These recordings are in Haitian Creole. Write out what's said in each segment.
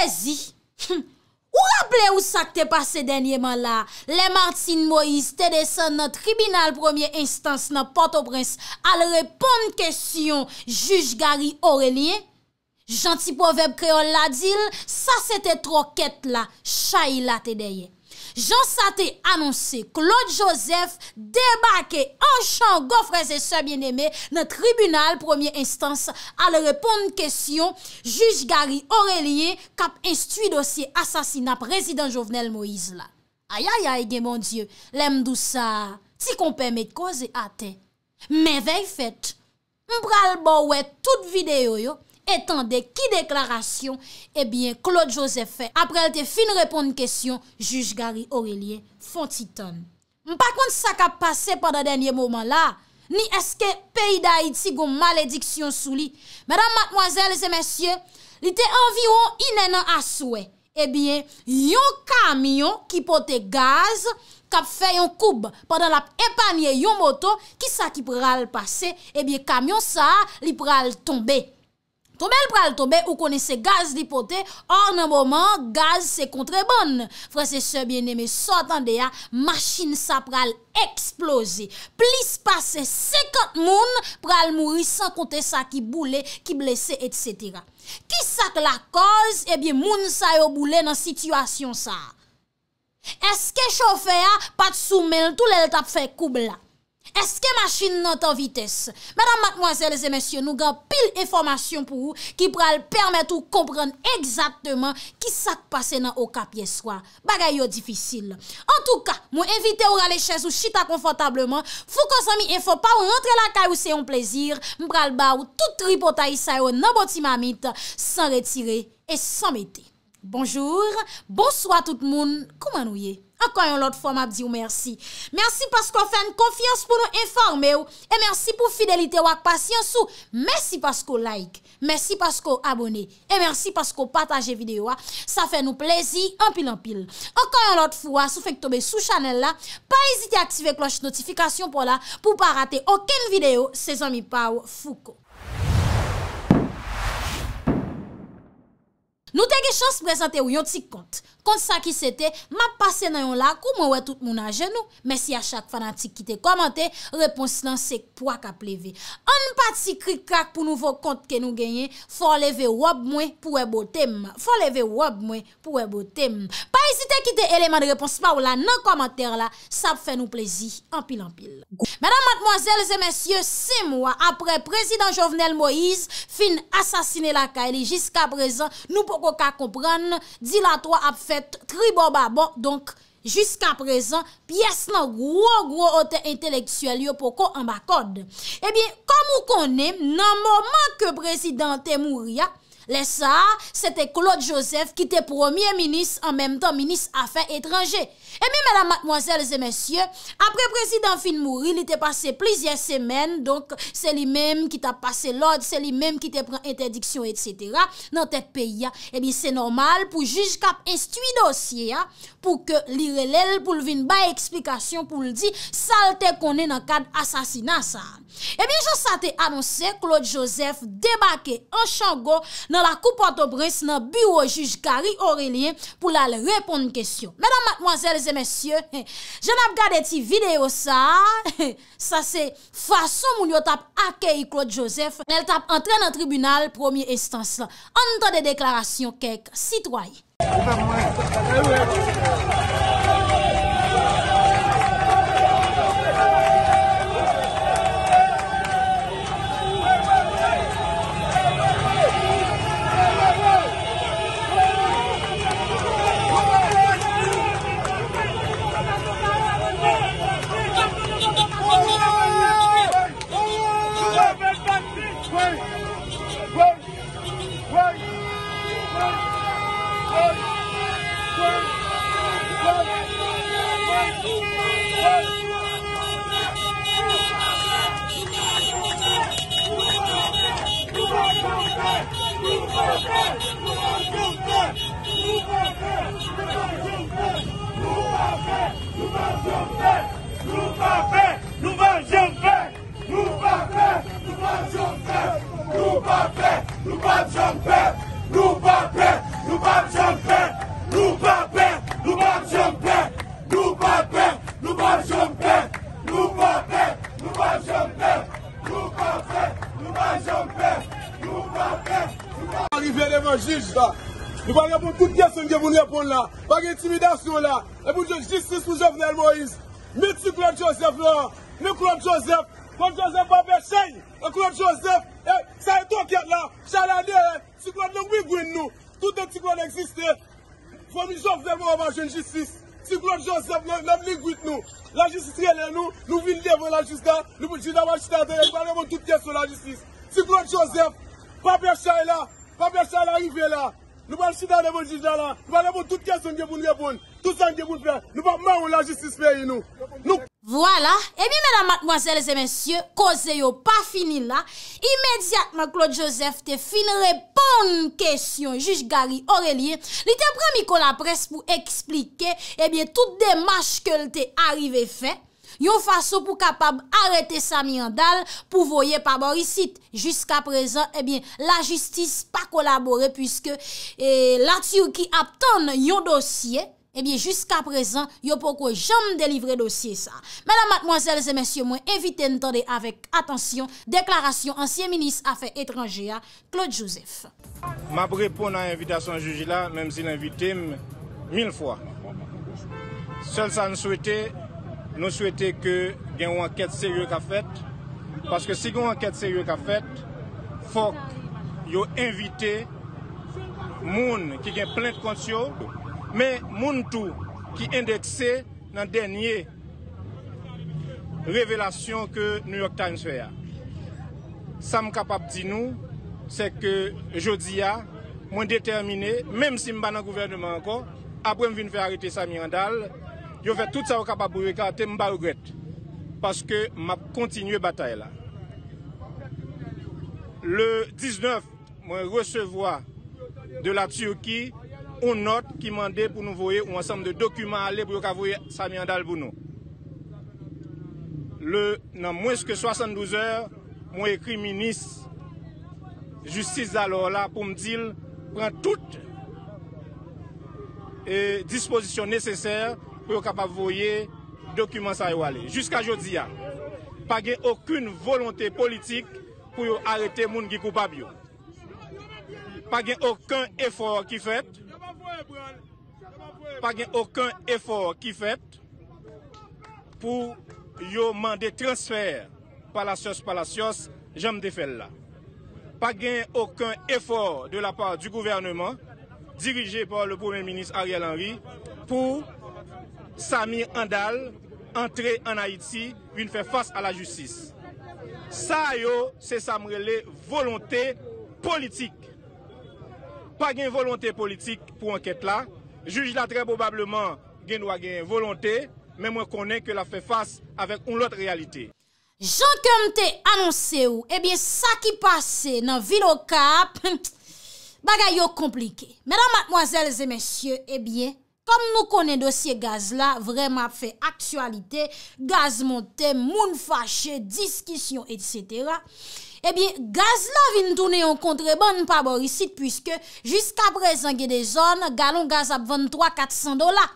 Vezi, ou raple ou sak te pase denye man la, le Martin Moïse te dese nan tribunal premier instance nan Port-au-Prince al reponde kesyon Juge Gary Aurélie, janti poveb kreol la dil, sa se te troket la, chayi la te deye. Jean Saté annonsé Claude Joseph débake en chan Gaufrès et sa bien-aimé na tribunal premier instance alè reponde kèsyon juj Gari Aurélie kap instuit dossier assassinat président Jovenel Moïse la. Ayayay gen mon dieu, lem dou sa, ti kon pèmè kòze ate. Mè vey fèt, mpral bo wè tout videyo yo, Etan de ki deklarasyon? Ebyen, eh Claude Joseph Faye. Aprel te fin repon n kesyon, Juge Gary Aurelien Fontiton. Mpa kont sa kap pase padan denye mouman la, ni eske peyi da Haiti goun malediksyon sou li. Madame, mademoiselles et messieurs, li te envi wou inen an aswe. Ebyen, eh yon kamyon ki pote gaz kap fe yon koub padan la epanye yon moto ki sa ki pral pase. Ebyen, eh kamyon sa li pral tombe. Toubel pral toube ou kone se gaz di pote, or nan mouman gaz se kontre bon. Frase se biene me sotan de ya, machin sa pral eksplose. Plis pase sekat moun pral mouri san konte sa ki boule, ki blese, etc. Ki sak la koz, ebyen eh moun sa yo boule nan situasyon sa. Eske choufe ya, pat soumel, tout lel tap fe koubla. Eske machin nan tan vites? Madame, mademoiselles et messieurs, nou ga pil informasyon pou ou ki pral permet ou kompran exactement ki sak pase nan o kap yeswa. Bagay yo difisil. En tou ka, mwen evite ou rale ches ou chita konfotableman, fou konsomi enfo pa ou rentre la kay ou se yon plezir, mpral ba ou tout ripotay sa yo nan boti mamit, san retire et san bete. Bonjour, bonswa tout moun, kouman ou ye? Ankan yon lot fwa m ap diyo mersi. Mersi pasko fè n konfians pou nou informe ou. E mersi pou fidelite wak pasyon sou. Mersi pasko like. Mersi pasko abone. E mersi pasko pataje videyo ou. Sa fè nou plezi anpil anpil. Ankan yon lot fwa sou fèk tobe sou chanel la. Pa ezite aktive kloche notifikasyon pou la. Pou pa rate oken videyo se zon mi pa ou fuko. Nou te ge chans prezante ou yon ti kont Kont sa ki sete, map pase nan yon la Kou mwen wè tout moun anjen nou Mesi a chak fanatik ki te komante Repons nan sek pou ak a pleve An pati krik krak pou nouvo kont Ke nou genye, fon leve wop mwen Pou e botem, fon leve wop mwen Pou e botem, pa esite Ki te eleman de repons pa ou la nan komante Sa pou fè nou plezi, anpil anpil Madame, mademoiselles et messieurs Se mwa apre prezident Jovenel Moïse Fin asasine la Kaeli Jiska prezant, nou pou Poko ka kompran, di la to ap fet tri bo ba bo. Donk, jisk an prezant, piyes nan gwo gwo ote inteleksuel yo poko an bakod. Ebyen, kam ou konen, nan mouman ke prezidenten mou riyak, Lè sa, sè te Claude Joseph ki te premier minis, an mèm tan, minis afen etranje. E mi, mèdame, mwazèl, zè mèsyè, apre prezident Finmouri, li te pase plizien sèmen, donk, sè li mèm ki te pase lòd, sè li mèm ki te pren interdiksyon, etsètera, nan tèt peyi, e mi, sè normal pou juj kap estui dosye, pou ke li relèl pou l'vin ba eksplikasyon, pou l'di salte konè nan kad asasinansan. E mi, jò sa te anonsè, Claude Joseph debake an chango nan la Kupato-Bris nan bureau juj Gary Aurelien pou la le repon m kesyon. Mèdam matmoazèl zè mèsyè jen ap gade ti video sa sa se fason moun yo tap akeyi Claude Joseph el tap entre nan tribunal premier estans la. An tan de deklarasyon kek sitway. Nou pa pe! Nou pa pe! jizj eh, eh. la, nou ba repon tout pyeson genvoun repon la, ah, bag intimidasyon la epon jizj jizj jizj nou javnen moiz mi tigran josef la mi kron josef, kron josef pape chay, kron josef e, sa eton ket la, chalade tigran nou mou igwin nou, tout de tigran eksiste, fò mi javnen mou avajen jizj jizj, tigran josef nou mou igwin nou, la jizj jizj kele nou, nou vin devon la jizj dat nou pou jizj da wajitade, epon jizj tout pyeson la jizj jizj, tigran josef pape chay la Pa bel sa la yi ve la, nou pa si da levo jizala, nou pa levo tout kèson kèpoun repoun, tout san kèpoun fè, nou pa mè ou la jistis fè yi nou. Voilà, e eh mi mèdame, mademoiselles et messieurs, koze yo pa fini la, imèdiat ma Claude Joseph te fin reponde kèsyon, juj Gary Aurélie. Li te prami kon la pres pou eksplike, e eh mi tout demache ke l te arrive fè. Yon faso pou kapab arete sa miandal pou voye pa borisit. Juska prezant, eh la justice pa kolabore puisque la Turki ap ton yon dosye, eh juska prezant, yon poko jam delivre dosye sa. Mèdame, mademoiselles et messieurs, mwen evite n'tande avèk atensyon. Deklarasyon, ansyen minis afe etranjea, Claude Joseph. Mèm si l'invite m, mil fwa. Sèl sa n'swete, nou souwete ke gen wanket seryou ka fet, paske si gen wanket seryou ka fet, fok yo invite moun ki gen plen konsyo, men moun tou ki endekse nan denye revelasyon ke New York Times fe ya. Sam kapap di nou, se ke jodi ya, moun determine, menm si mba nan gouvernement anko, apre mvin fe harite sa mirandal, Yo fè tout sa wak pa bouwe ka te mba ou gret. Paske m ap kontinye batae la. Le 19 mwen resevoa de la Turki, un not ki mande pou nou voye ou ansanm de dokumen ale pou yo kavoye Samyanda Albounou. Le nan mwen seke 72 er, mwen ekri minis justice alor la pou mdil pran tout e disposisyon neseser. pou yo kapavoye dokumen sa yo ale. Juska jodi ya, pa gen akoun volonte politik pou yo arete moun gikou bab yo. Pa gen akoun efor ki fèt, pa gen akoun efor ki fèt, pou yo mande transfer palasyos palasyos, janm defel la. Pa gen akoun efor de la part du gouvernement dirije pou yo le poumen minis Ariel Henry pou yo Samir Andal, entre en Haïti, yon fè fass a la jutsis. Sa yo, se sa mrele volonté politik. Pa gen volonté politik pou anket la, juj la tre bobablement gen wagen volonté, men mwen konen ke la fè fass avèk ou lote eh realite. Jean Kemte annonse ou, ebyen sa ki pase nan vinokap, bagay yo komplike. Mèdan matmoazèl zè mèsyè, ebyen, eh Kom nou konen dosye gaz la, vreman ap fe aktualite, gaz monte, moun fache, diskisyon, etc. Ebyen, gaz la vin toune yon kontre ban yon paborisit, pwiske, jiska prezangye de zon, galon gaz ap 23-400 dola.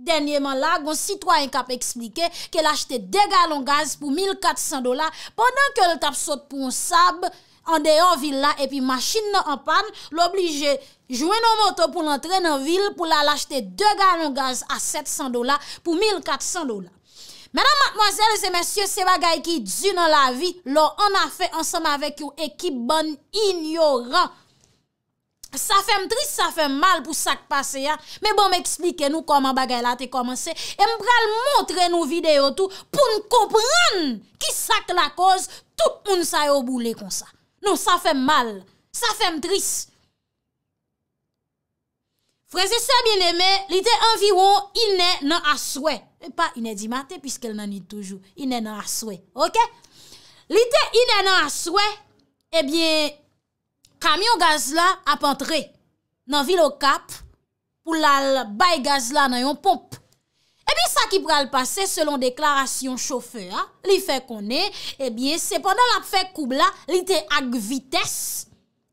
Denyeman la, goun sitwa yon kap eksplike, ke l achete de galon gaz pou 1400 dola, pandan ke l tap sot pou yon sab, an dey an villa e pi machin nan an pan, l'oblige jouen an moto pou l'entren an ville, pou la l'achete 2 galon gaz a 700 dola pou 1400 dola. Mè nan matmoazèles e mèsyè, se bagay ki dju nan la vi, lò an a fè ansem avèk yo ekip bon ignoran. Sa fèm tris, sa fèm mal pou sak pase ya, mè bon mè eksplike nou koman bagay la te komanse, mè pral montre nou videyo tou pou n'kopren ki sak la koz, tout moun sa yo boule kon sa. Non, sa fèm mal. Sa fèm tris. Frèze se, bien emè, li te an viwon, inè nan aswe. E pa, inè di mate, piskèl nan ni toujou. Inè nan aswe. Ok? Li te inè nan aswe, ebyen, kamyon gaz la ap entre nan vilo kap pou lal bay gaz la nan yon pompe. Ebi sa ki pral pase selon deklarasyon chofe, li fe kone, ebi eh se pandan la fe koubla, li te ak vites,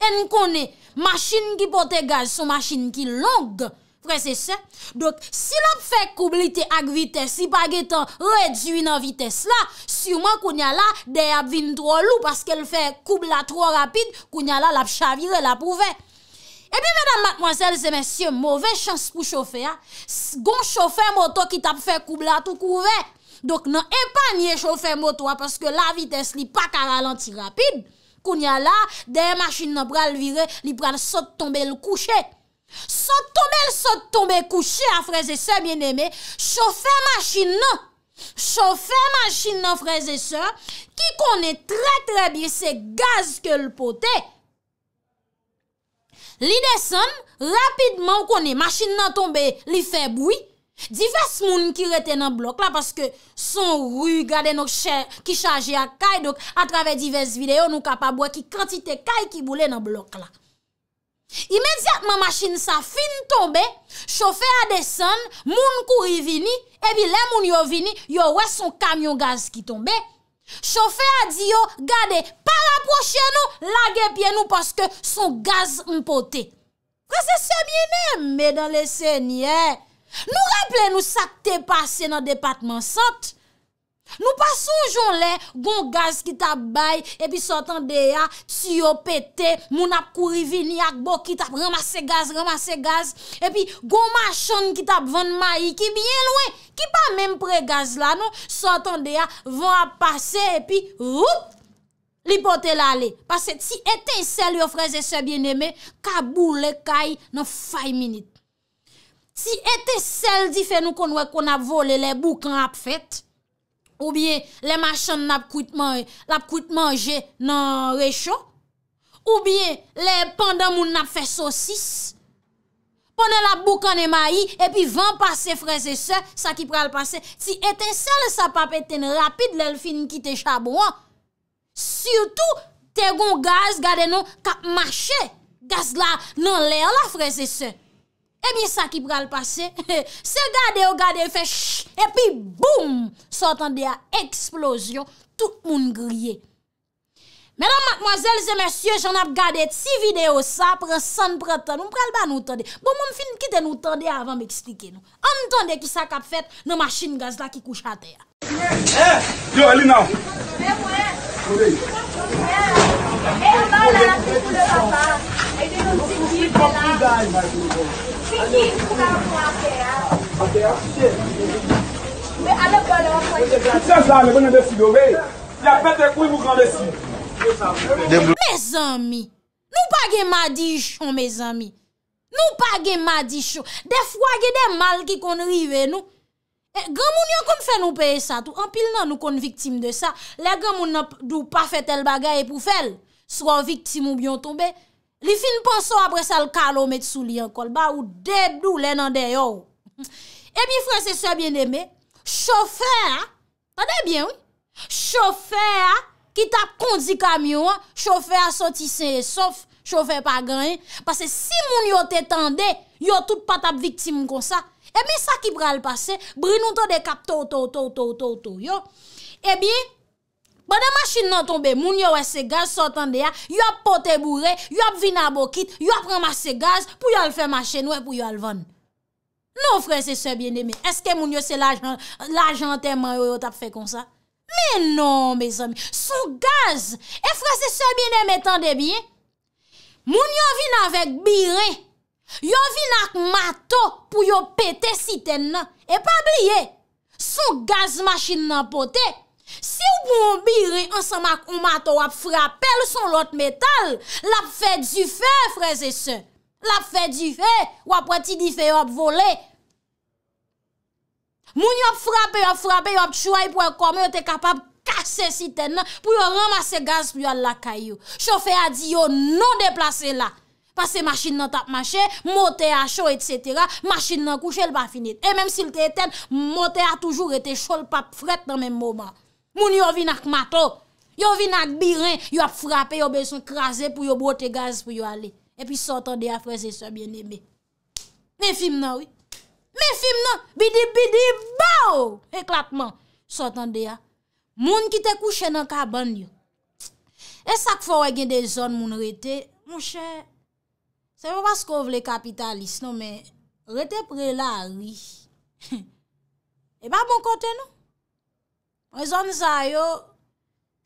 en kone, masin ki pote gal son masin ki long, fre se se. Dok, si la fe koubla li te ak vites, si pa getan rejwi nan vites la, suman kounyala dey ap vin tro lou, paske l fe koubla tro rapide, kounyala la chavire la pouvek. E pi menan matmwazel, zemensye, mowè chans pou chowfer. Gon chowfer moto ki tap fè koublat ou kouve. Dok nan epanye chowfer moto, paske la vites li pak a lantirapid, koun ya la, den yon machin nan pral vire, li pral sot tombe l kouche. Sot tombe l sot tombe kouche, a freze se, mien eme, chowfer machin nan. Chowfer machin nan freze se, ki konè tre tre bi se gaz ke l potè, Li desen, rapidman ou koni, machin nan tombe, li feboui, divers moun ki rete nan blok la, paske son rui gade nok kishaje ak kay, dok atrave divers videyo nou kapabwa ki kantite kay ki boule nan blok la. Imediatman machin sa fin tombe, chofe a desen, moun kouri vini, ebi le moun yo vini, yo wè son kamyon gaz ki tombe, Chofè a diyo, gade, pa la proche nou, lage pie nou paske son gaz mpotè. Kwa se se bine, me dan le se nye, nou rapple nou sa te pase nan depatman sotè. Nou pason joun lè, gon gaz ki tap bay, epi sotan deya, siyo pete, moun ap kuri vini ak bo ki tap ramase gaz, ramase gaz, epi gon machon ki tap van mayi ki byen lwen, ki pa men pre gaz la nou, sotan deya, van ap pase, epi vup, li pote la le. Pase ti ete sel yo freze sebyen eme, kabou le kay nan fay minit. Ti ete sel di fe nou konwe kon ap vole le boukan ap fet, Ou biye, le machan nap kout manje nan rechon. Ou biye, le pandan moun nap fe sosis. Pwene la boukan e mayi, epi van pase freze se, sa ki pral pase. Ti eten sel sa pap eten rapide lel fin ki te chabouan. Surtou, te gon gaz gade nou kap mache gaz la nan lè la freze se. Eh bien ça qui va le passer, se gade garder fait ch, Et puis boum, sotan de a explosion tout le monde grillé Mesdames, mademoiselles et messieurs J'en ai gardé 6 vidéos Ça prend 100 tan, nous nous ba nous Nous Bon, mon fin kite nous tande nous m'expliquer nous. An qui qui ça qu'a fait nan machine gaz là qui couche à terre Eh, yo, ali Eh papa. Ate a? Ate a? Ate a? Ate a? Ate a? Ate a? Mes ami, nou pa gen madi chon Mes ami, nou pa gen madi chon Defwa gen e mal Ki kon rive nou eh, Gamo nyan kon fen nou peye sa Anpil nan nou kon viktim de sa Le gamo nou pa fet el bagay epou fel Süst fèm, viktim ou biantoube Ate a? Li fin panso apre sa l kal ou met sou li an kol, ba ou debdou lè nan de yo. E mi fwese sebyen de me, chofer, anè bien wè, chofer ki tap kondi kamyon, chofer sotise e sof, chofer pa ganyen, pase si moun yo te tende, yo tout patap viktim kon sa, e mi sa ki pral pase, brinou to de kap tou tou tou tou tou tou yo. E mi, Bade machin nan tombe, moun yo wè se gaz sotan de ya, yop pote bourre, yop vin a bokit, yop ramase gaz pou yon l fè machin wè e pou yon l van. Non frese se biene mi. Eske moun yo se lajante man yon tap fè kon sa? Menon, mes ami, sou gaz! E frese se biene mi tan de biye? Moun yo vin avèk birè, yo vin ak mato pou yon pete siten nan. E pa bliye, sou gaz machin nan pote, Si ou pou an biri an san mak ou mato wap frapel son lot metal, lap fè di fè, freze se. Lap fè di fè, wap wè ti di fè wap vole. Moun wap frapè, wap frapè, wap chouay pou an kome, ou te kapap kase si ten nan pou yo ramase gaz pou yo lakayou. Chofè a di yo non deplase la. Pase masin nan tap mache, mote a chou et cetera, masin nan kouche l pa finit. E menm si l te eten, mote a toujou rete chou l pap fret nan men mouman. Moun yo vin ak mato, yo vin ak birin, yo ap frape, yo beson krasen pou yo bote gaz pou yo ale. E pi sotan de a prese se bien nebe. Me film nan we. Me film nan bidibidibaw! Eklatman, sotan de a. Moun ki te kouche nan kaban yo. E sakfor e gen de zon moun rete. E, moun chè, se ve pa se kon vle kapitalist nan men, rete pre la a wih. E ba bon kote nou? Wèzon sa yo,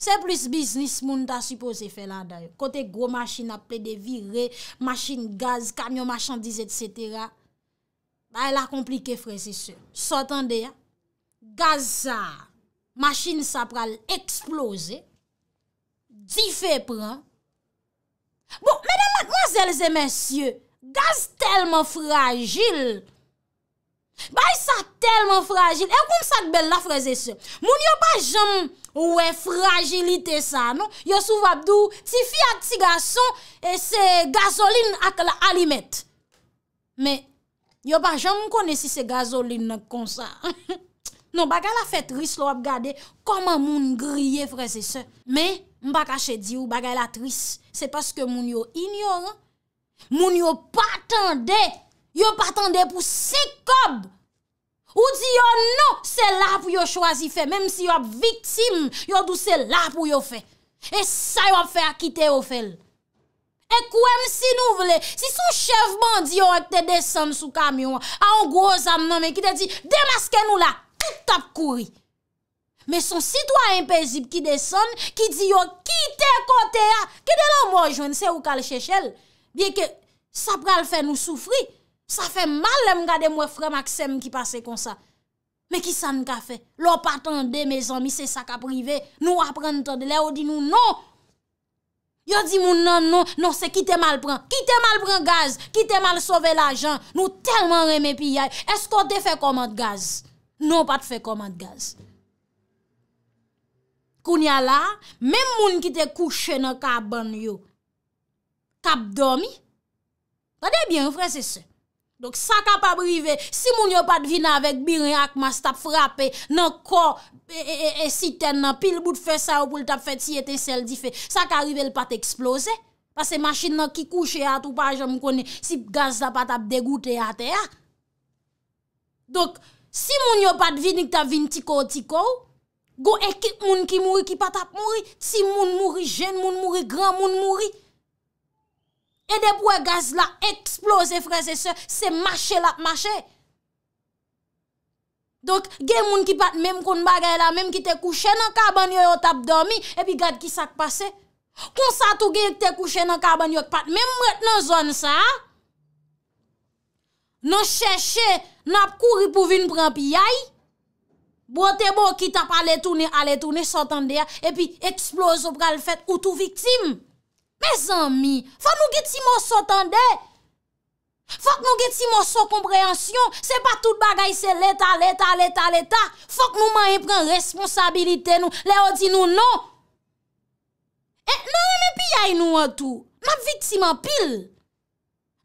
se plus bisnis moun ta suppose fè lan da yo. Kote gro machin apè de virè, machin gaz, kamyon machandise, etc. Da el a komplike fè, se sè. Sotan de ya, gaz sa, machin sa pral eksplose, di fè pran. Bon, mèdè magmazèl zè mèsyè, gaz telman fragil, Bay sa telman fragil, e kon sa kbel la freze se Moun yo pa jam ouwe fragilite sa, non? Yo sou vap dou, ti fi ak ti gason, e se gazolin ak la alimet Men, yo pa jam konesi se gazolin kon sa Non, bagay la fet tris lo ap gade, koman moun griye freze se Men, mba kache di ou bagay la tris, se paske moun yo ignor Moun yo patande Yo patande pou sikob ou di yo nou se la pou yo chwazi fe, menm si yo ap viktim, yo dou se la pou yo fe. E sa yo ap fe akite yo fel. E kouem si nou vle, si son chef bandi yo akte deson sou kamyon, a on gwo zanman men ki te di, demaske nou la, tout ap kouri. Men son sitwa impesib ki deson, ki di yo kite kote ya, ki de la mwen jwen se ou kal chechel, bie ke sa pral fe nou soufri, Sa fè mal lèm gade mwè frè maksem ki pase kon sa. Mè ki san ka fè? Lò patan de me zon mi se sa ka prive. Nou apren ton de lè ou di nou non. Yo di moun non, non, non, se ki te mal pran. Ki te mal pran gaz, ki te mal sove la jan. Nou terman remè pi yay. Esko te fè komat gaz? Non pat fè komat gaz. Koun ya la, mè moun ki te kouche nan ka ban yo. Kap domi? Gade bè yon frè se se? Donk sa ka pa brive, si moun yo pa dvina avèk bire ak mas tap frape nan kor e siten nan pil bout fè sa ou pou l tap fè ti eten sel di fè, sa ka rive l pat eksplose. Pase masin nan ki kouche at ou pa jèm konè sip gaz la pat ap degoute atè ya. Donk si moun yo pa dvini ki tap vin tikou tikou, go ekip moun ki mouri ki pat ap mouri, si moun mouri, jèn moun mouri, gran moun mouri. E depwe gaz la eksplose freze se, se mache la mache. Donk gen moun ki pat mèm koun bagay la mèm ki te kouche nan kaban yo yo tap domi, epi gad ki sak pase. Kon sa tou gen ki te kouche nan kaban yo yo pat mèm mret nan zon sa. Nan chè chè nap kou ripou vin pran pi yay. Bote bo ki tap ale toune, ale toune, sotan deya, epi eksplose ou pral fèt koutou viktime. Mè zanmi, fòk nou get si mò so tande, fòk nou get si mò so kompreansyon, se pa tout bagay se leta, leta, leta, leta, fòk nou man y pren responsabilite nou, lè ou di nou nou. E nan, mè pi ya y nou an tou, nap vit si mò pil,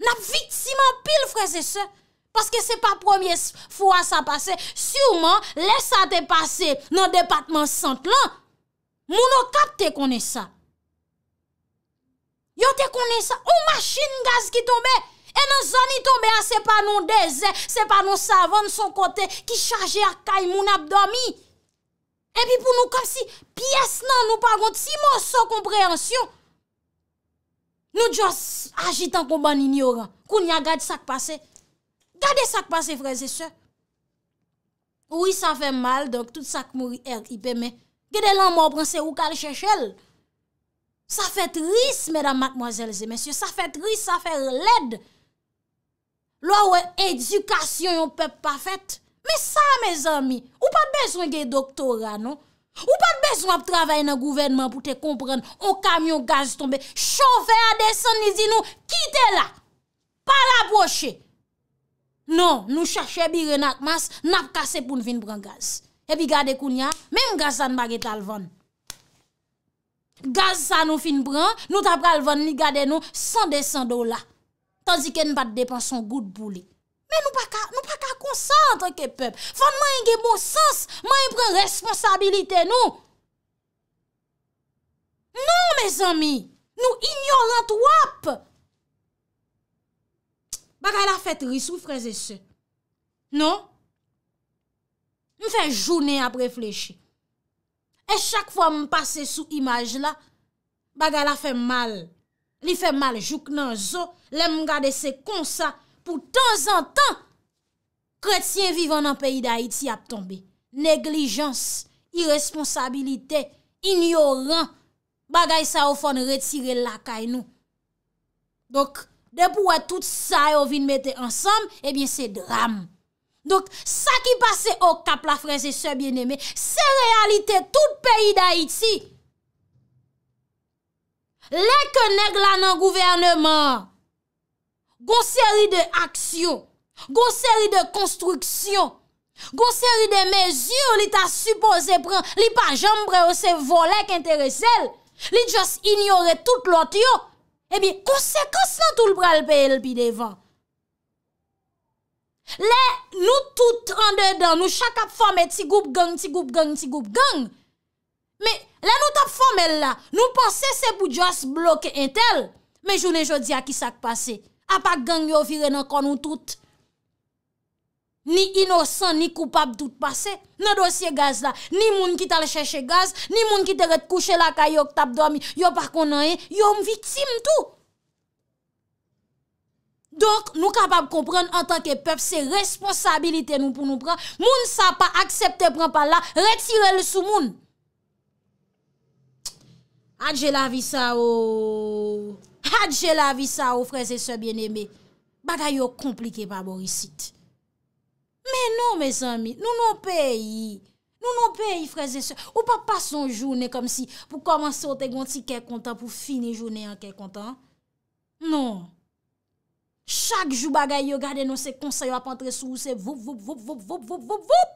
nap vit si mò pil freze se, paske se pa premier fwa sa pase, souman lè sa te pase nan departement sant lan, moun nou kapte konè sa. Yo te konen sa, ou machin gaz ki tombe, e nan zoni tombe a se pa nou dezen, se pa nou savon son kote, ki chaje a kay moun abdomi. E pi pou nou kom si piyes nan nou paront, si moun son komprehensyon, nou jos ajit an kon ban inyoran, koun ya gade sak pase. Gade sak pase freze se. Ou yi sa fe mal, donk tout sak moun er ipe, mè gade lan mò pranse ou kal chè chèl. Sa fèt ris, mèdam matmoazèl zè mèsyè, sa fèt ris, sa fèt lèd. Lò wè edukasyon yon pep pa fèt. Mè sa, mè zami, ou pa dbezwen gè doktora, nou? Ou pa dbezwen ap travèy nan gouvenman pou te kompren, ou kamyon gaz tombe, chow fè a desen, nizin nou, kite la! Pa l'aproche! Non, nou chache bi renak mas, nap kase pou nvin bran gaz. E bi gade koun ya, mèm gazan bagè talvan. Gaz sa nou fin pran, nou tap pral van ni gade nou 100 de 100 dola. Tansi ken bat depan son gout bouli. Men nou pa ka konsantre ke pep. Fon man yon gen bo sens, man yon pren responsabilite nou. Non, mes ami, nou ignorant wap. Bakal la fèt risou freze se. Non? Nou fè jounen ap reflechè. E chak fwa m pase sou imaj la, bagay la fe mal. Li fe mal jouk nan zo, le m gade se konsa. Pou tan zan tan, kretien vivan nan peyi da Haiti ap tombe. Neglijans, iresponsabilite, ignoran. Bagay sa ou fon retire lakay nou. Dok, de pou wè tout sa ou vin mette ansam, ebyen eh se dram. Donk, sa ki pase ou kap la freze se bien eme, se realite tout peyi da iti. Leke neg lan an gouvernement, goun seri de aksyon, goun seri de konstruksyon, goun seri de mezyon li ta supose pre, li pa jom pre ou se volek entere zel, li jos ignore eh tout lot yo, ebi konsekons nan tout pre al pey el pi devan. Le nou tout an dedan, nou chak ap fome ti goup gang, ti goup gang, ti goup gang. Me le nou tap fome la, nou pasese pou just bloke entel. Me jounen jodi a ki sak pase, apak gang yo vire nan kon nou tout. Ni inosan, ni koupap tout pase. Nan dosye gaz la, ni moun ki tal cheshe gaz, ni moun ki teret kouche la ka yo tap domi. Yo par konan, eh? yo mviktim tout. Donk nou kapap kompren an tanke pep se responsabilite nou pou nou pran. Moun sa pa aksepte pran pa la. Retire le sou moun. Adje la vi sa ou. Adje la vi sa ou freze se bieneme. Bada yo komplike pa borisite. Menon mes ami. Nou nou peyi. Nou nou peyi freze se. Ou pa pa son jounen kom si pou koman se ote gonti kek kontan pou fini jounen an kek kontan. Non. Chak jou bagay yo gade nou se konsay wap antre sou, se vop vop vop vop vop vop vop vop!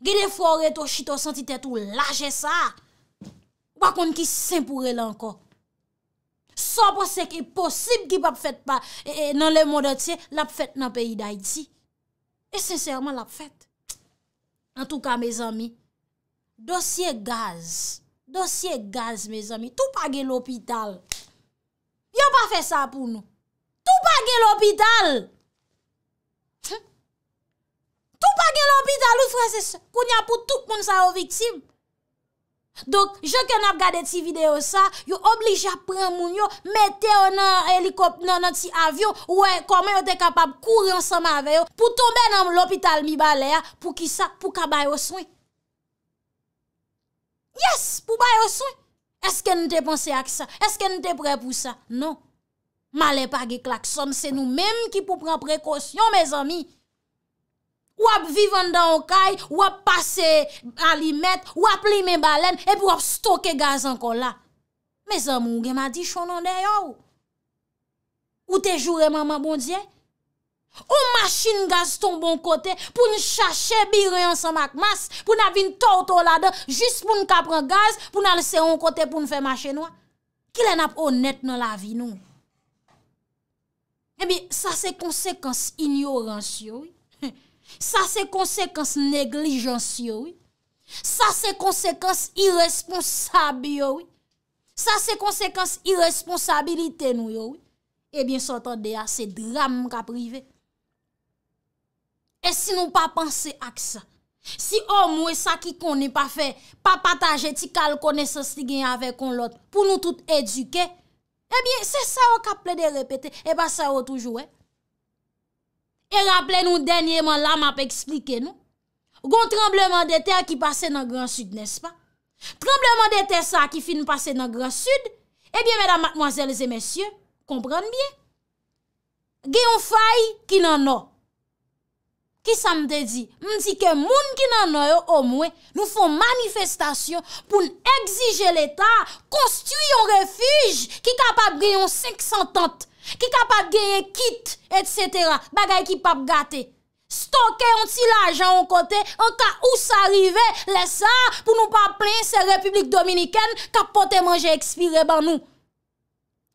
Gide fwore to, chito, sentite to, laje sa! Wa kon ki senpoure la anko! So posè ki posib ki pap fèt pa nan le moda ti, lap fèt nan peyi da iti! E sensèrman lap fèt! An tou ka, me zami, dosye gaz! Dosye gaz, me zami! Tou page l'opital! Yo pa fe sa pou nou. Tou pa gen l'hôpital. Tou pa gen l'hôpital ou fwese se. Koun ya pou tout moun sa yo viktim. Dok, jo ken ap gade ti video sa, yo oblige a pren moun yo, mete yo nan helikop nan nan ti avyon, wè, koman yo te kapap kouri ansama aveyo, pou tombe nan l'hôpital mi bale ya, pou ki sa, pou ka bayo swen. Yes, pou bayo swen. Eske nou te pense ak sa? Eske nou te pre pou sa? Non. Malè pa ge klakson. Se nou mèm ki pou pran prekosyon, mè zami. Wap vivan dan wakay, wap pase alimet, wap li men balen, ep wap stoke gaz anko la. Mè zami, ou gen ma di chonan de yo? Ou te jure maman bondye? Ou machin gaz ton bon kote pou nou chache bi reyon san mak mas pou nou avin tol tol la de jist pou nou kapran gaz pou nou alese yon kote pou nou fe machin nou? Kile nap onet nan la vi nou? Ebi sa se konsekans ignorans yo, sa se konsekans neglijans yo, sa se konsekans iresponsabi yo, sa se konsekans iresponsabilite nou yo. Ebi yon sotan de a se dram ka prive. E si nou pa panse ak sa, si om ou e sa ki koni pa fe, pa pataj etikal kone sa sti gen yon ave kon lot, pou nou tout eduke, e bie se sa ou ka ple de repete, e ba sa ou toujou e. E rappele nou denye man la ma pe eksplike nou, goun trembleman de te a ki pase nan Grand Sud, nes pa? Trembleman de te sa a ki fin pase nan Grand Sud, e bie mèdame, mwazèles e mèsyè, komprende bie? Gen yon faye ki nan nou, Ki sa m te di? M di ke moun ki nan noyo omwe, nou foun manifestasyon pou n'exige l'Etat konstuy yon refuj ki kapap geyon 500 tent, ki kapap geyon kit, etc. Bagay ki pap gate. Stoke yon ti lajan yon kote, yon ka ou sa rive, lesa pou nou pa plen se Republik Dominiken kapote manje ekspire ban nou.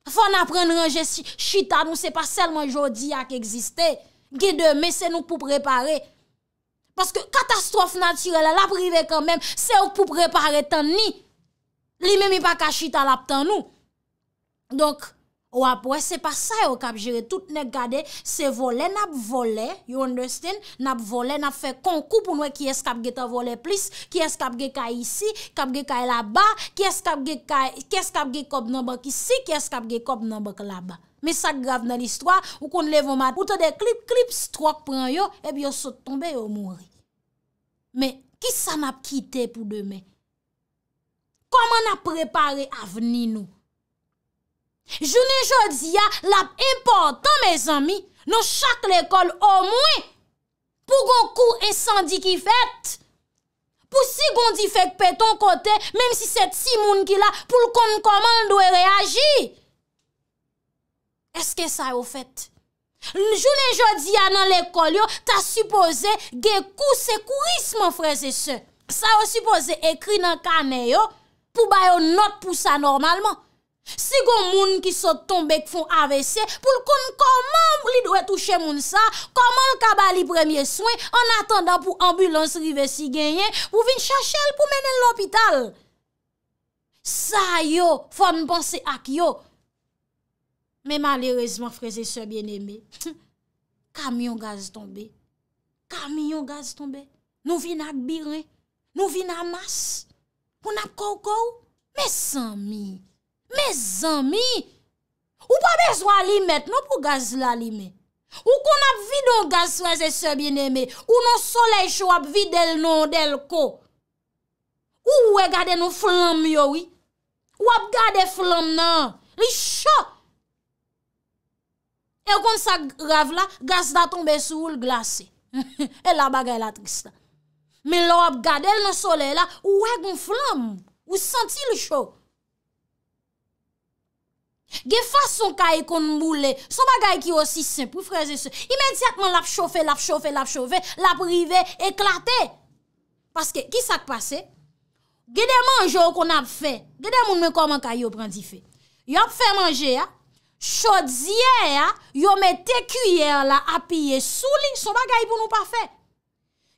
Fon apren ronges chita nou se pa selman jodi ya ki egziste. Gede mese nou pou prepare. Paske katastrofe natyrele, la prive kan men, se ou pou prepare tan ni. Li men mi pa kashi talap tan nou. Donk, wapwe, se pa sa yo kap jire. Tout ne gade se vole, nap vole, you understand? Nap vole, nap fe konkou pou nou e kies kap ge ta vole plis. Kies kap ge ka yisi, kap ge ka yilaba, e kies kap ge kop nabak isi, kies kap ge kop nabak laba. Mesak grav nan l'histoire, ou kon levon mat, ou te de klip, klip strok pran yo, eb yo sot tombe yo mounri. Men, ki sa nap kite pou demen? Koman ap prepare avni nou? Jounen jodi ya, lap importan, mes ami, nou chak l'ekol o mwen, pou gon kou esandi ki fet. Pou si gondi fek peton kote, menm si set si moun ki la, pou l kon koman l doy reagi. Eske sa yo fèt? Jounen jodi anan l'ekol yo, ta suppose ge kousekourisme freze se. Sa yo suppose ekri nan kane yo pou bayo not pou sa normalman. Si goun moun ki sot tombek fon AVC pou l'koun koman li dwe touche moun sa, koman l'kaba li premye swen an atanda pou ambulans rive si genyen, pou vin chache l pou menen l'opital. Sa yo fon pense ak yo. Men malerezman freze sebyen eme, kamyon gaz tombe, kamyon gaz tombe, nou vi nan biren, nou vi nan mas, pou nan kou kou, me zanmi, me zanmi, ou pa bezwa non, non, non. li met, nou pou gaz la li met, ou kon ap vi don gaz freze sebyen eme, ou nan solej wap vi del non del ko, ou we gade nou flanm yo, ou wap gade flanm nan, li chok, E kon sa grav la, gaz da tombe sou ou glase. E la bagay la trista. Men lor ap gade l nan sole la, ou wèk m flam, ou senti l chou. Ge fason kay e kon m boule, son bagay ki osi sen pou freze se. Imentyakman lap chofe, lap chofe, lap chofe, lap rive, eklate. Paske, ki sak pase? Ge de manjou kon ap fe, ge de moun men koman kay yo prendi fe. Yo ap fe manjou ya. Chodziye ya, yo mette kuyere la apye sou ling, son bagay pou nou pa fe.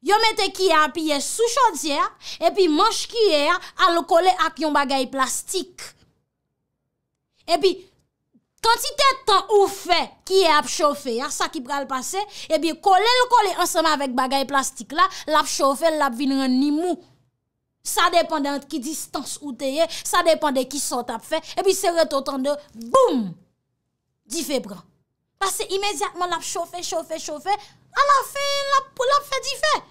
Yo mette kuyere apye sou chodziye ya, epi manche kuyere ya, alo kole ap yon bagay plastik. Epi, kantite tan ou fe, kuyere ap chofe ya, sa ki pral pase, epi kole lo kole anseman vek bagay plastik la, lap chofe, lap vinren ni mou. Sa depande ki distanse ou teye, sa depande ki sot ap fe, epi se retotande, boum! Di febra. Pase imediatman lap chofe, chofe, chofe. A la fe, lap fe di fe.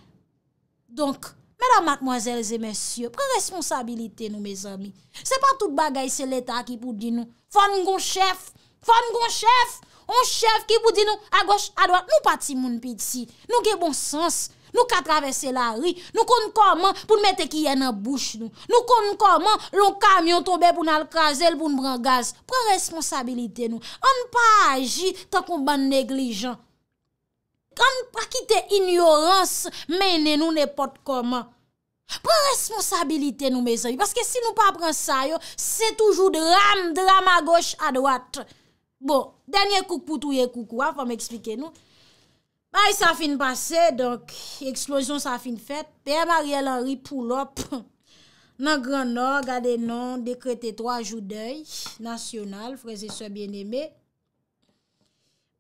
Donk, mèra matmoazèl zè mèsyè, pre responsabilite nou mè zami. Se pa tout bagay se leta ki pou di nou. Fon ngon chef, fon ngon chef. On chef ki pou di nou a goch, a doak. Nou pati moun pi di si. Nou ge bon sens. Nou ka travesse la ri, nou konn koman pou nou mette kiye nan bouch nou. Nou konn koman loun kamyon tonbe pou nou alkaze, loun pou nou bran gaz. Pre responsabilite nou. An pa aji tan kon ban neglijan. An pa kite ignorans menen nou nepot koman. Pre responsabilite nou me zayi. Paske si nou pa apren sa yo, se toujou dram, dram a goch a dwat. Bon, denye kouk pou touye koukou, fa m'explike nou. Ay, sa fin pase, donk, eksplosyon sa fin fet, peyè Marielle Henri pou lop, nan Grand Nord, gade nan, dekrete 3 jou dey, nasyonal, freze souye bien eme,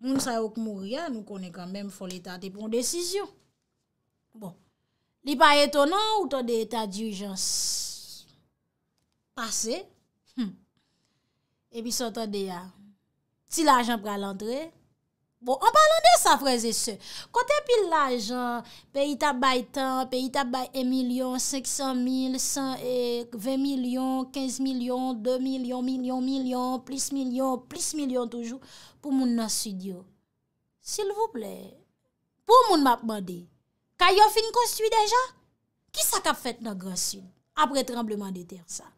moun sa yo k mou ria, nou konen kanmen fol etate pon desisyon. Bon, di pa etonan, ou ton de etat dirijans pase, e pi son ton de ya, ti la ajan pral entre, Bon, an palan de sa fraze se. Kote pil la jan, pe ita bay tan, pe ita bay 1 milyon, 500 mil, 100 ek, 20 milyon, 15 milyon, 2 milyon, 1 milyon, 1 milyon, plus milyon, plus milyon toujou. Pou moun nan sud yo. Sil vouple, pou moun map bandi. Kayo fin konstuit deja? Ki sa kap fet nan gran sud? Apre trembleman de ter sa.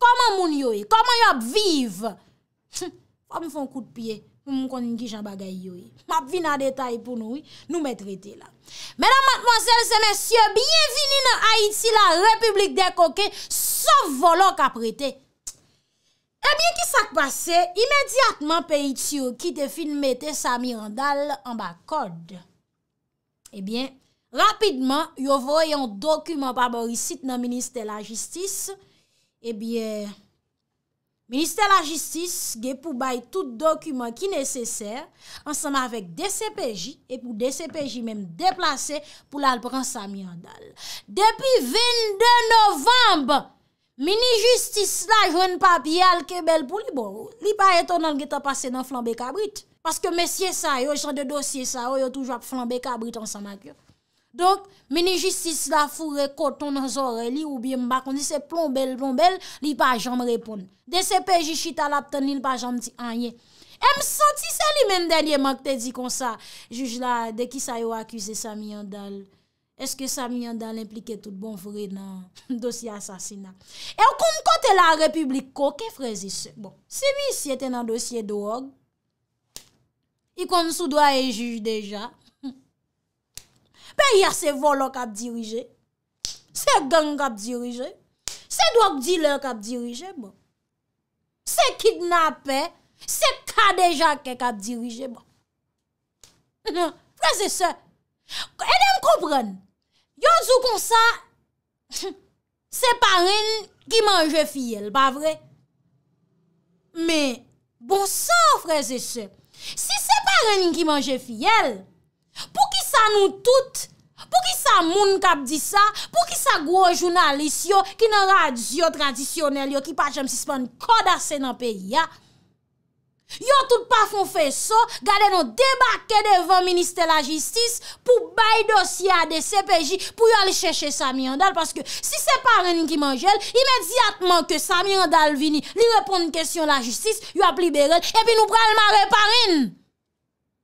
Koman moun yo e? Koman yo ap viv? Pa mou fon kou de piye. pou moun konin ki chan bagay yoy. Map vi nan detay pou nou yoy, nou met rete la. Mèdam matmonsèl se mèsyè, biyevini nan Haiti la Republik eh de Koke, sa volon ka prete. Ebyen ki sak pase, imediatman pe ityo ki te fin mette sa mirandal an ba kod. Ebyen, eh rapidman, yo voye yon dokumen pa borisit nan Ministè la Justice. Ebyen, eh Ministè la jistis ge pou bay tout dokumen ki nesesèr ansama avèk DCPJ e pou DCPJ mèm deplase pou lal pransami andal. Depi 22 novemb, mini jistis la jwen papi yal kebel pou li bo, li pa eto nan ge ta pase nan flanbe kabrit. Paske mesye sa yo, jan de dosye sa yo, yo toujwa flanbe kabrit ansama kyo. Donk, meni jistis la fure koton nan zore li ou bie mbak. On di se plonbel, plonbel, li pa janm repon. De se pe jishita la pten li, li pa janm di anye. E msati se li men denye mank te di kon sa. Juj la, de ki sa yo akuse Samy Andal. Eske Samy Andal implike tout bon vre nan dosye asasina. E o konm kote la republik ko, ke frezi se? Bon, se mi si eten nan dosye do or, i kon sou do a e juj deja, pe yase volo kap dirije, se gang kap dirije, se doak diler kap dirije, bon. se kidnape, se kadeja ke kap dirije, prese bon. se, edem koupren, yon sou konsa, se paren ki manje fiyel, pa vre? Me, bon sa, prese se, si se paren ki manje fiyel, pou, Pou ki sa nou tout, pou ki sa moun kap di sa, pou ki sa gwo jounalis yo ki nan radyo tradisyonel yo ki pa jem sispan koda senan pe ya, yo tout pa fon fe so gade nou debake devan minister la jistis pou bay dosya de CPJ pou yo li chèche Samir Andal.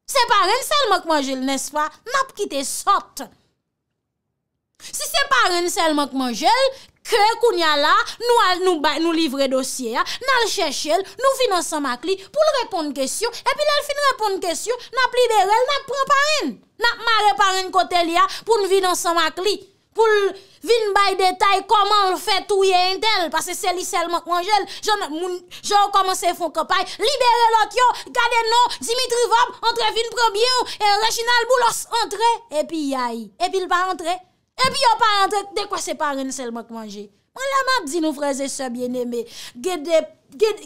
Se pa ren sel mak manjel, nespa, nap kite sote. Si se pa ren sel mak manjel, kre koun ya la, nou al nou livre dosye ya, nan l chechel, nou finanse mak li pou l repon kessyon, epi l el fin repon kessyon, nap libere l, nap pran pa ren. Nap ma reparen kote li ya pou nou finanse mak li. pou vin bay detay koman ou fe touye entel pase seli sel mak manjel joun koman se fon kopay libere lot yo, gade nou, dimitri vop entre vin probye ou, e rechinal boulos entre, epi yay epi l pa entre, epi l pa entre dekwa se par en sel mak manje an la map di nou freze se bieneme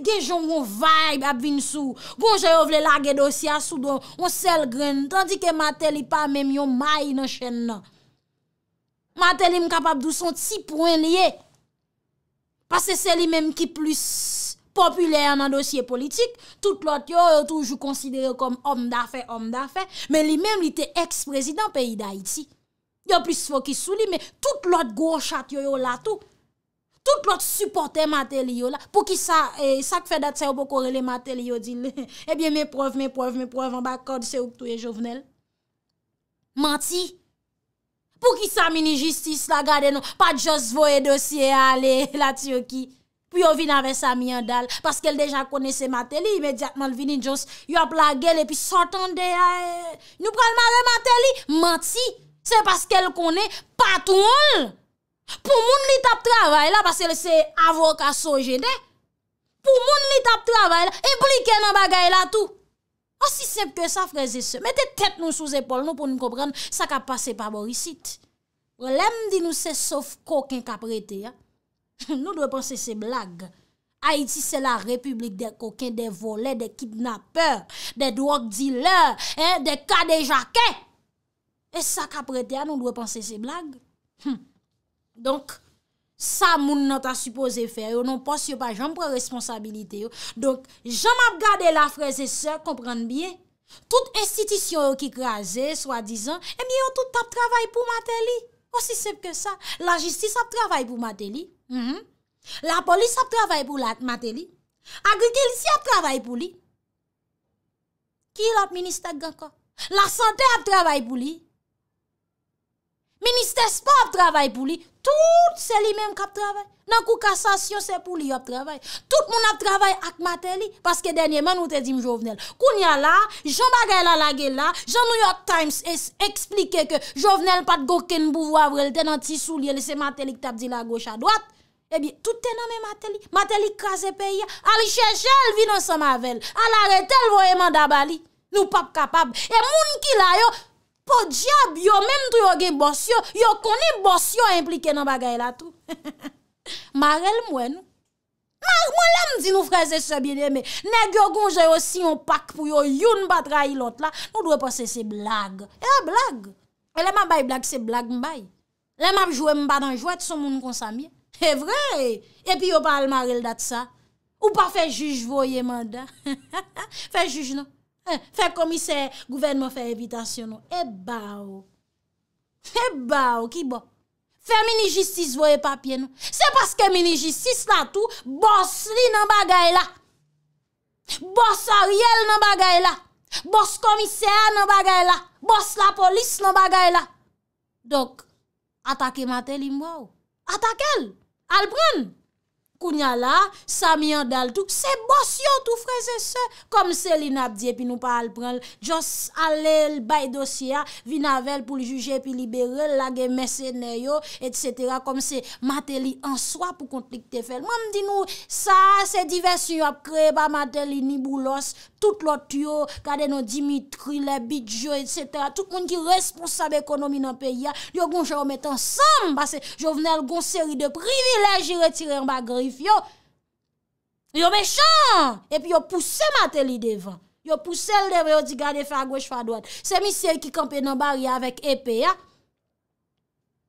gejoun ou vaib ap vin sou, goun jay ou vle la ge dosya soudon, ou sel gren tandi ke matel ipa mem yon may nan chen nan Matè li m kapap douson ti poen liye. Pase se li menm ki plus populè an an dosye politik. Tout lot yo yo toujou konsidere kom om dafe, om dafe. Men li menm li te eks prezident peyi da iti. Yo plus fokis sou li menm. Tout lot gwo chak yo yo la tou. Tout lot supportè matè li yo la. Pou ki sa, e sak fè dat se yo pou korele matè li yo di le. Ebyen eh mè prev, mè prev, mè prev, an bak kòd se yo pou touye jovenel. Manti. pou ki sa mini jistis la gade nou, pa jost voye dosye ale la tsyoki, pou yo vin ave sa mi yon dal, paske el deja kone se mate li, imediatman vin yon jost yop la gel, epi sortan de ae, eh, nou pral mare mate li, mati, se paske el kone, patoun, pou moun li tap travay la, paske el se avoka soje de, pou moun li tap travay la, e blike nan bagay la tou, Asi oh, semp ke sa freze se, mette tet nou sou zepol nou pou nou kompren sa ka pase pa borisit. Olem di nou se sof kokin ka prete ya. Nou dwe panse se blag. Haiti se la republik de kokin, de vole, de kidnapper, de drug dealer, de kade jaken. E sa ka prete ya, nou dwe panse se blag. Donk. Sa moun not a supose fè yo, non pos yo pa jom pre responsabilite yo. Donk, jom ap gade la freze sè, komprende biye. Tout institisyon yo ki kreaze, swa dizan, e mi yo tout ap travay pou matè li. Osisèp ke sa, la jistis ap travay pou matè li. Mhm. La polis ap travay pou matè li. Agri-telisi ap travay pou li. Ki lop ministèk ganko? La santè ap travay pou li. Ministèk spò ap travay pou li. Tout se li menm kap travay. Nan kou kassasyon se pou li yop travay. Tout moun ap travay ak mateli. Paske denye men ou te di mjouvenel. Koun ya la, jom agay la lage la. Jean New York Times es explike ke jouvenel pat goken bouvo avre. El tenan ti sou li. El se mateli tap di la goch a doat. Ebi, eh tout tenan men mateli. Mateli kras e peyi. Ali chen chen el vi nan sa mavel. Al are tel voyeman daba li. Nou pap kapab. E moun ki la yo, Po diab, yo menm triyo gen boss yo, yo konen boss yo implike nan bagay la tou. Marel mwen nou. Marel mwen lèm di nou freze sebyenye me. Nè gyo goun jè yon pak pou yon youn batra yi lot la, nou dwe pasè se blag. E yon blag. E lèman bay blag se blag mbay. Lèman jouè mba dan jouè, ti son moun kon sa mye. E vre. E pi yo pal Marel dat sa. Ou pa fè juj voye manda. Fè juj nou. Fè komisè, gouvenman fè evitasyon nou. E eh ba ou. Oh. E eh ba ou, oh, ki bo. Fè mini jistis voye papye nou. Se paske mini jistis la tou, bos li nan bagay la. Bos a riel nan bagay la. Bos komisè nan bagay la. Bos la polis nan bagay la. Dok, atake matè li mwa ou. Oh. Atake l. Al pran. kounya la, sa mi an dal tou, se bos yo tou freze se, kom se li nap diye, pi nou pa alpren, jos alel, bay dosya, vinavel pou li juje, pi libere, lage mese neyo, etc., kom se mate li answa pou konflikte fel, mam di nou, sa, se divers yon ap kre, ba mate li ni boulos, Tout lot yo, gade nan Dimitri, le Bidjo, etc. Tout moun ki responsab ekonomi nan peyi ya. Yo goun jè omet ansam, basè. Yo vene al goun seri de privilèj yi retirè an bagrif yo. Yo mechan! Epi yo pousse matè li devan. Yo pousse l devan yo di gade fagwèj fadwèj. Se mi seri ki kampe nan bari ya vek epè ya.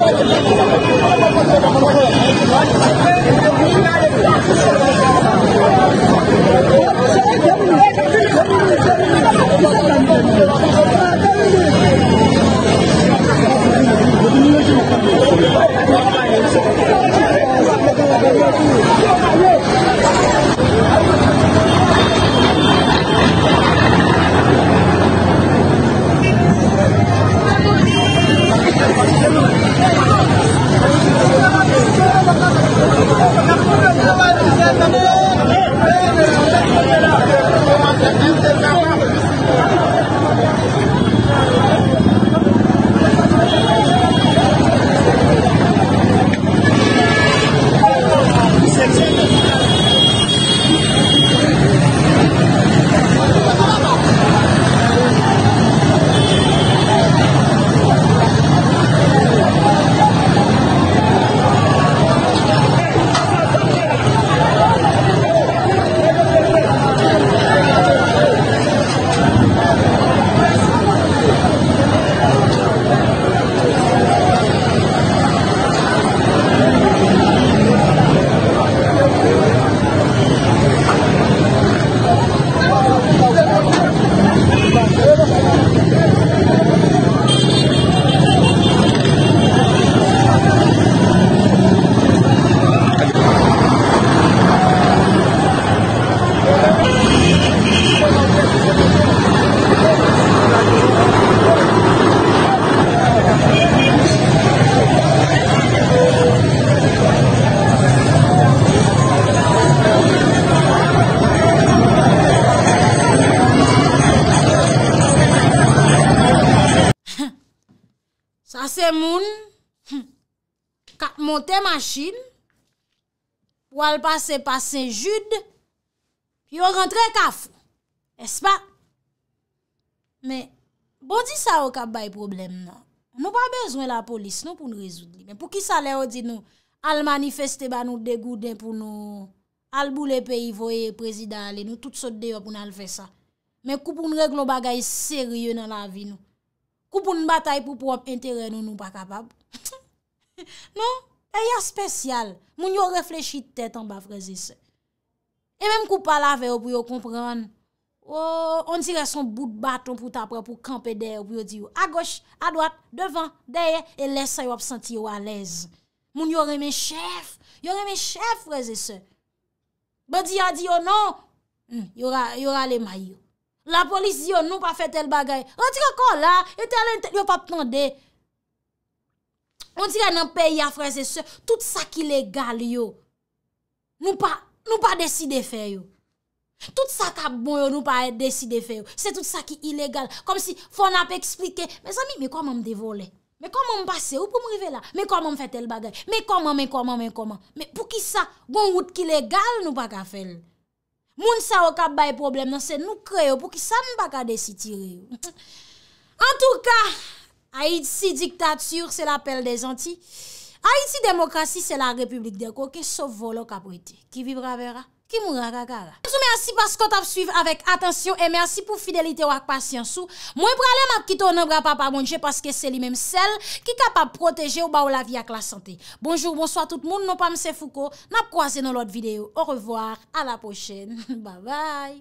Thank you. Bon, non? La se pa Saint Jude, pi yo rentre kafou. Es pa? Men, bon di sa yo kap bay problem nan. Nou pa bezwen la polis nou pou nou rezoud li. Men, pou ki sa le yo di nou, al manifesté ba nou degouden pou nou, al bou le peyi voye prezidale nou, tout sot deyo pou nou al fey sa. Men, kou pou nou reglo bagay serye nan la vi nou. Kou pou nou batay pou pou ap interè nou nou pa kapab. Non? Non? E ya spesyal, moun yo reflechi tete an ba freze se. E menm koupa lave yo pou yo kompran. Oh, on dire son bout baton pou tapre pou kampe deye yo pou yo diyo. A goch, a doat, devan, deye, e lesa yo ap senti yo a lez. Moun yo reme chef, yo reme chef freze se. Ba diya diyo oh non, hmm, yo rale mayo. La polis diyo oh nou pa fe tel bagay. A diyo kola, yo pa ptande. Moun ti re nan peyi a freze se, tout sa ki legal yo, nou pa, nou pa deside fe yo. Tout sa ka bon yo, nou pa deside fe yo. Se tout sa ki ilegal, kom si fona pe eksplike, me zan mi, me koman de vole? Me koman m'pase yo pou m'rive la? Me koman m'fete l bagay? Me koman, me koman, me koman? Me pou ki sa, goun wout ki legal, nou pa ka fel. Moun sa wakab bay problem nan se nou kre yo, pou ki sa nou pa ka desitire yo. En tout ka, Haïti diktatür, se la pèl de zanti. Haïti demokrasi, se la republik deko, ke sovo lo kapwite. Ki vibra vera, ki moura kakara. Mersou, mersou, mersou, paskot ap suiv avèk atensyon e mersou pou fidelite wak pasyansou. Mwen pralèm ap kiton obrapa pa bondje paske se li menm sel ki kapap proteje ou ba ou la vi ak la santè. Bonjou, bonsoit tout moun, non pa mse fouko, nap kwa se nou lot videyo. Ou revoar, a la pochèn. Ba bay!